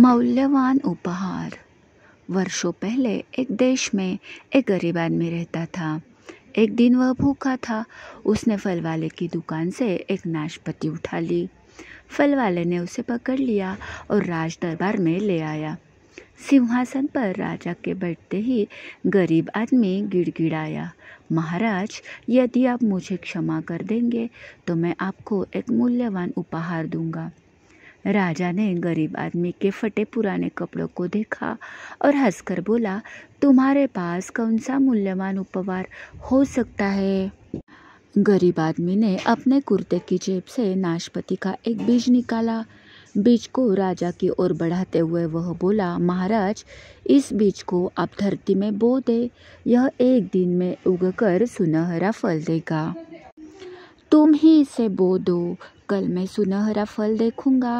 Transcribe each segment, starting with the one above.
मौल्यवान उपहार वर्षों पहले एक देश में एक गरीब आदमी रहता था एक दिन वह भूखा था उसने फल वाले की दुकान से एक नाशपाती उठा ली फल वाले ने उसे पकड़ लिया और राज दरबार में ले आया सिंहासन पर राजा के बैठते ही गरीब आदमी गिड़गिड़ाया महाराज यदि आप मुझे क्षमा कर देंगे तो मैं आपको एक मूल्यवान उपहार दूंगा राजा ने गरीब आदमी के फटे पुराने कपड़ों को देखा और हंसकर बोला तुम्हारे पास कौन सा मूल्यवान उपहार हो सकता है गरीब आदमी ने अपने कुर्ते की जेब से नाशपति का एक बीज निकाला बीज को राजा की ओर बढ़ाते हुए वह बोला महाराज इस बीज को आप धरती में बो दे यह एक दिन में उगकर सुनहरा फल देगा तुम ही इसे बो दो कल मैं सुनहरा फल देखूंगा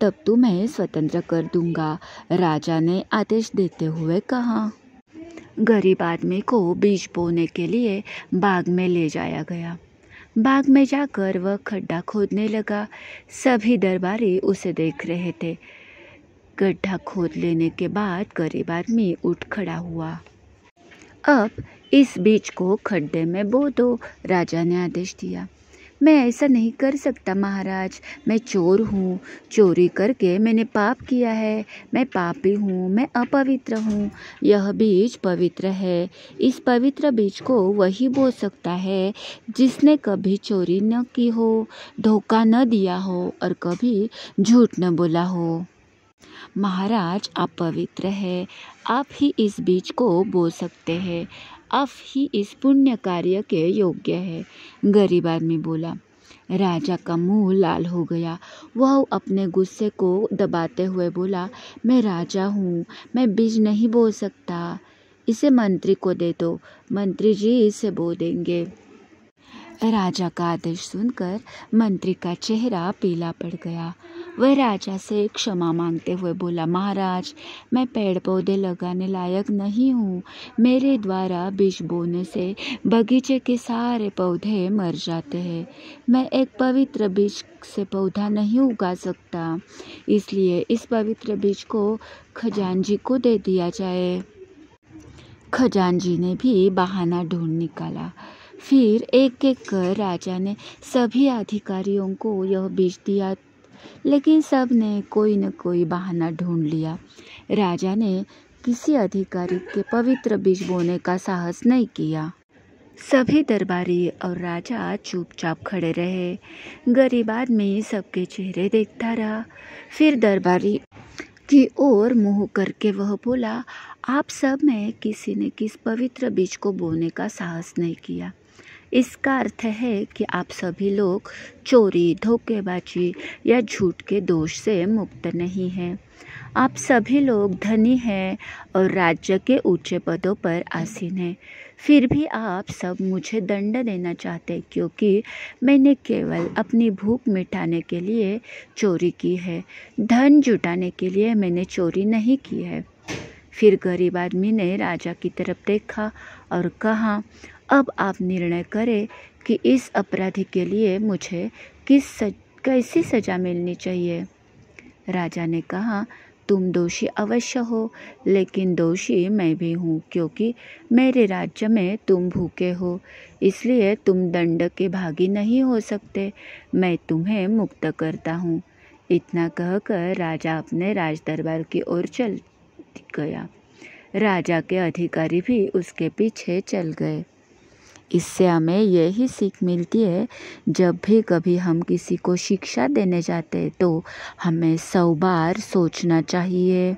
तब तुम्हें तो स्वतंत्र कर दूंगा राजा ने आदेश देते हुए कहा गरीब आदमी को बीज बोने के लिए बाग में ले जाया गया बाग में जाकर वह खड्डा खोदने लगा सभी दरबारी उसे देख रहे थे गड्ढा खोद लेने के बाद गरीब आदमी उठ खड़ा हुआ अब इस बीज को खड्डे में बो दो राजा ने आदेश दिया मैं ऐसा नहीं कर सकता महाराज मैं चोर हूँ चोरी करके मैंने पाप किया है मैं पापी हूँ मैं अपवित्र हूँ यह बीज पवित्र है इस पवित्र बीज को वही बो सकता है जिसने कभी चोरी न की हो धोखा न दिया हो और कभी झूठ न बोला हो महाराज आप पवित्र है आप ही इस बीज को बो सकते हैं आप ही इस पुण्य कार्य के योग्य है गरीब आदमी बोला राजा का मुंह लाल हो गया वह अपने गुस्से को दबाते हुए बोला मैं राजा हूँ मैं बीज नहीं बो सकता इसे मंत्री को दे दो मंत्री जी इसे बो देंगे राजा का आदेश सुनकर मंत्री का चेहरा पीला पड़ गया वह राजा से क्षमा मांगते हुए बोला महाराज मैं पेड़ पौधे लगाने लायक नहीं हूँ मेरे द्वारा बीज बोने से बगीचे के सारे पौधे मर जाते हैं मैं एक पवित्र बीज से पौधा नहीं उगा सकता इसलिए इस पवित्र बीज को खजान जी को दे दिया जाए खजान जी ने भी बहाना ढूंढ निकाला फिर एक एक कर राजा ने सभी अधिकारियों को यह बीज दिया लेकिन सब ने कोई न कोई बहाना ढूंढ लिया राजा ने किसी अधिकारी के पवित्र बीज बोने का साहस नहीं किया सभी दरबारी और राजा चुपचाप खड़े रहे गरीब आदमी सबके चेहरे देखता रहा फिर दरबारी की ओर मुंह करके वह बोला आप सब में किसी ने किस पवित्र बीज को बोने का साहस नहीं किया इसका अर्थ है कि आप सभी लोग चोरी धोखेबाजी या झूठ के दोष से मुक्त नहीं हैं आप सभी लोग धनी हैं और राज्य के ऊंचे पदों पर आसीन हैं फिर भी आप सब मुझे दंड देना चाहते क्योंकि मैंने केवल अपनी भूख मिटाने के लिए चोरी की है धन जुटाने के लिए मैंने चोरी नहीं की है फिर गरीब आदमी ने राजा की तरफ देखा और कहा अब आप निर्णय करें कि इस अपराधी के लिए मुझे किस सज, कैसी सज़ा मिलनी चाहिए राजा ने कहा तुम दोषी अवश्य हो लेकिन दोषी मैं भी हूँ क्योंकि मेरे राज्य में तुम भूखे हो इसलिए तुम दंड के भागी नहीं हो सकते मैं तुम्हें मुक्त करता हूँ इतना कहकर राजा अपने राज दरबार की ओर चल गया राजा के अधिकारी भी उसके पीछे चल गए इससे हमें यही सीख मिलती है जब भी कभी हम किसी को शिक्षा देने जाते तो हमें सौ बार सोचना चाहिए